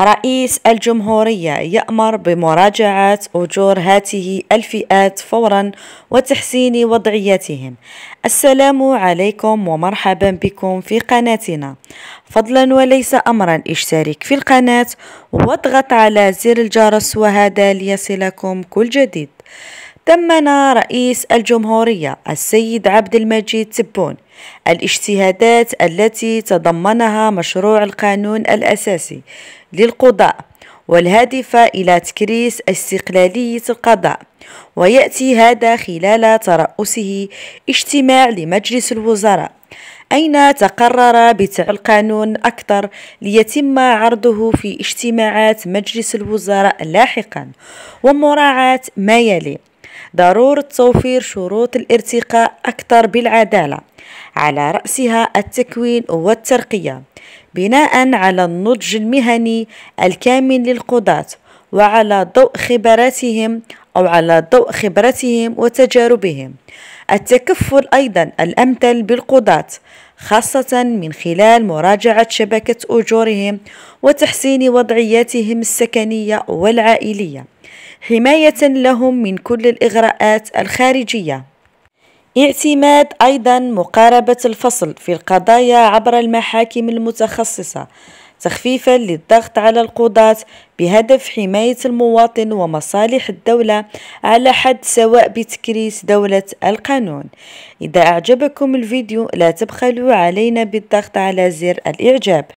رئيس الجمهورية يأمر بمراجعة أجور هاته الفئات فورا وتحسين وضعيتهم السلام عليكم ومرحبا بكم في قناتنا فضلا وليس أمرا اشترك في القناة واضغط على زر الجرس وهذا ليصلكم كل جديد تمنا رئيس الجمهورية السيد عبد المجيد تبون الاجتهادات التي تضمنها مشروع القانون الأساسي للقضاء والهادفة إلى تكريس استقلالية القضاء ويأتي هذا خلال ترأسه اجتماع لمجلس الوزراء أين تقرر بتع القانون أكثر ليتم عرضه في اجتماعات مجلس الوزراء لاحقا ومراعاة ما يلي ضرورة توفير شروط الارتقاء أكثر بالعدالة على رأسها التكوين والترقية بناء على النضج المهني الكامل للقضاة وعلى ضوء خبراتهم أو على ضوء خبرتهم وتجاربهم التكفل أيضا الأمثل بالقضاة خاصة من خلال مراجعة شبكة أجورهم وتحسين وضعياتهم السكنية والعائلية حماية لهم من كل الإغراءات الخارجية اعتماد أيضا مقاربة الفصل في القضايا عبر المحاكم المتخصصة تخفيفا للضغط على القضاة بهدف حماية المواطن ومصالح الدولة على حد سواء بتكريس دولة القانون إذا أعجبكم الفيديو لا تبخلوا علينا بالضغط على زر الإعجاب